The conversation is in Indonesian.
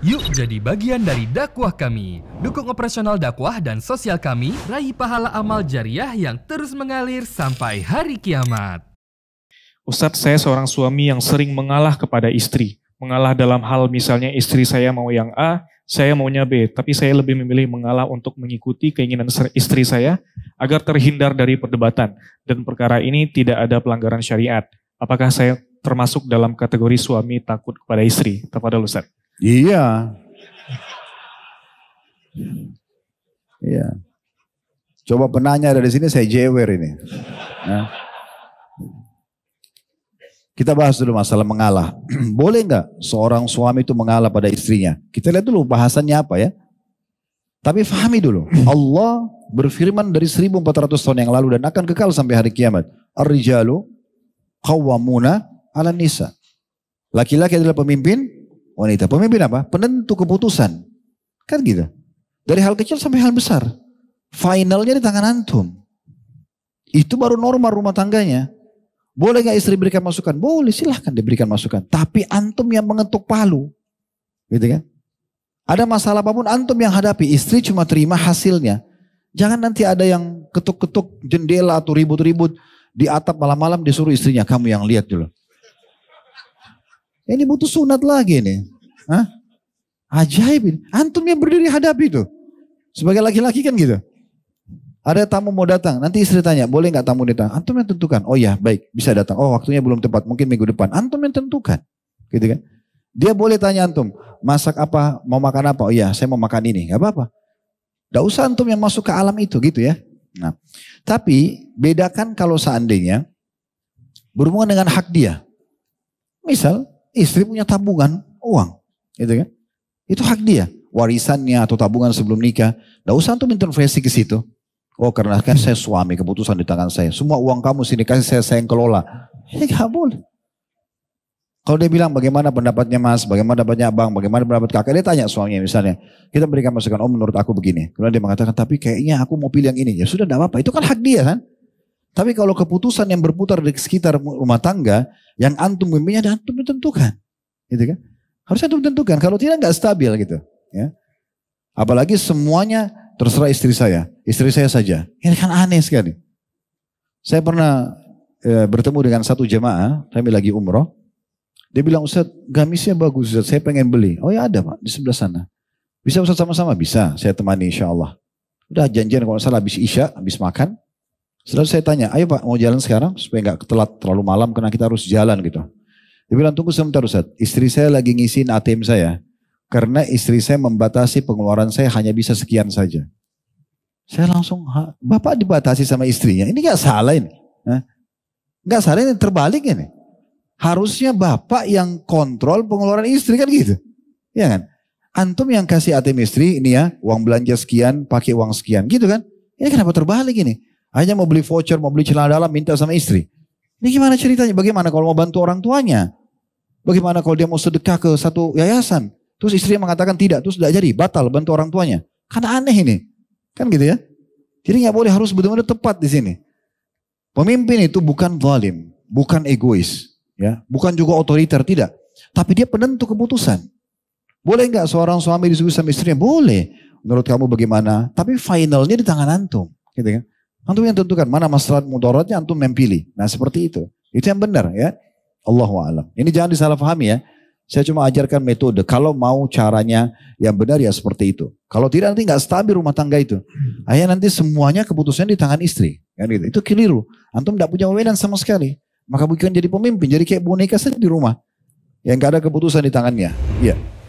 Yuk jadi bagian dari dakwah kami. Dukung operasional dakwah dan sosial kami, raih pahala amal jariah yang terus mengalir sampai hari kiamat. Ustadz, saya seorang suami yang sering mengalah kepada istri. Mengalah dalam hal misalnya istri saya mau yang A, saya maunya B. Tapi saya lebih memilih mengalah untuk mengikuti keinginan istri saya agar terhindar dari perdebatan. Dan perkara ini tidak ada pelanggaran syariat. Apakah saya termasuk dalam kategori suami takut kepada istri? Kepada Ustadz. Iya. Iya. Coba penanya ada di sini saya jewer ini. Ya. Kita bahas dulu masalah mengalah. Boleh nggak seorang suami itu mengalah pada istrinya? Kita lihat dulu bahasannya apa ya. Tapi fahami dulu. Allah berfirman dari 1400 tahun yang lalu dan akan kekal sampai hari kiamat. Ar-rijalu qawwamuna ala nisa. Laki-laki adalah pemimpin, wanita. Pemimpin apa? Penentu keputusan. Kan gitu. Dari hal kecil sampai hal besar. Finalnya di tangan antum. Itu baru norma rumah tangganya. Boleh gak istri berikan masukan? Boleh silahkan diberikan masukan. Tapi antum yang mengetuk palu. Gitu kan? Ada masalah apapun antum yang hadapi. Istri cuma terima hasilnya. Jangan nanti ada yang ketuk-ketuk jendela atau ribut-ribut. Di atap malam-malam disuruh istrinya. Kamu yang lihat dulu. Ini butuh sunat lagi ini, Hah? Ajaib ini. Antum yang berdiri hadapi itu. Sebagai laki-laki kan gitu. Ada tamu mau datang, nanti istri tanya, boleh nggak tamu datang? Antum yang tentukan. Oh ya, baik, bisa datang. Oh, waktunya belum tepat, mungkin minggu depan. Antum yang tentukan, gitu kan? Dia boleh tanya antum, masak apa, mau makan apa? Oh iya saya mau makan ini, nggak apa-apa. Gak usah antum yang masuk ke alam itu, gitu ya. Nah, tapi bedakan kalau seandainya berhubungan dengan hak dia. Misal, istri punya tabungan uang, gitu kan? Itu hak dia, warisannya atau tabungan sebelum nikah. Tidak usah antum intervensi ke situ. Oh karena kan saya suami, keputusan di tangan saya. Semua uang kamu sini kasih saya, saya yang kelola. Ya gak boleh. Kalau dia bilang bagaimana pendapatnya mas, bagaimana pendapatnya abang, bagaimana pendapat kakak, dia tanya suaminya misalnya. Kita berikan masukan, oh menurut aku begini. Kemudian dia mengatakan, tapi kayaknya aku mau pilih yang ini. Ya sudah gak apa-apa, itu kan hak dia kan. Tapi kalau keputusan yang berputar di sekitar rumah tangga, yang antum bimbingnya dan antum tentukan. Gitu kan? Harusnya antum tentukan. Kalau tidak nggak stabil gitu. Ya. Apalagi semuanya terserah istri saya. Istri saya saja. Ini kan aneh sekali. Saya pernah e, bertemu dengan satu jemaah, kami lagi umroh. Dia bilang, Ustaz, gamisnya bagus Ustaz, saya pengen beli. Oh ya ada Pak, di sebelah sana. Bisa Ustaz sama-sama? Bisa, saya temani insya Allah. Udah janjian kalau salah habis isya, habis makan. Selalu saya tanya, ayo Pak mau jalan sekarang supaya nggak telat terlalu malam karena kita harus jalan gitu. Dia bilang tunggu sebentar Ustaz, istri saya lagi ngisiin ATM saya. Karena istri saya membatasi pengeluaran saya hanya bisa sekian saja. Saya langsung, Bapak dibatasi sama istrinya, ini gak salah ini. Gak salah ini terbalik ini. Harusnya Bapak yang kontrol pengeluaran istri kan gitu. Iya kan? Antum yang kasih ATM istri, ini ya, uang belanja sekian, pakai uang sekian. Gitu kan? Ini kenapa terbalik ini? Hanya mau beli voucher, mau beli celana dalam, minta sama istri. Ini gimana ceritanya? Bagaimana kalau mau bantu orang tuanya? Bagaimana kalau dia mau sedekah ke satu yayasan? Terus istri mengatakan tidak, terus tidak jadi, batal bantu orang tuanya. Karena aneh ini. Kan gitu ya. Jadi nggak boleh harus benar-benar tepat di sini. Pemimpin itu bukan zalim, bukan egois, ya, bukan juga otoriter, tidak. Tapi dia penentu keputusan. Boleh nggak seorang suami disuruh sama istrinya? Boleh. Menurut kamu bagaimana? Tapi finalnya di tangan antum, gitu kan? Antum yang tentukan mana maslahat mudaratnya antum memilih. Nah seperti itu. Itu yang benar ya. Allahu alam. Ini jangan disalahpahami ya. Saya cuma ajarkan metode. Kalau mau caranya yang benar ya seperti itu. Kalau tidak nanti nggak stabil rumah tangga itu. Ayah nanti semuanya keputusan di tangan istri. Kan gitu. Itu keliru. Antum tidak punya wewenang sama sekali. Maka bukan jadi pemimpin. Jadi kayak boneka saja di rumah. Yang nggak ada keputusan di tangannya. Iya. Yeah.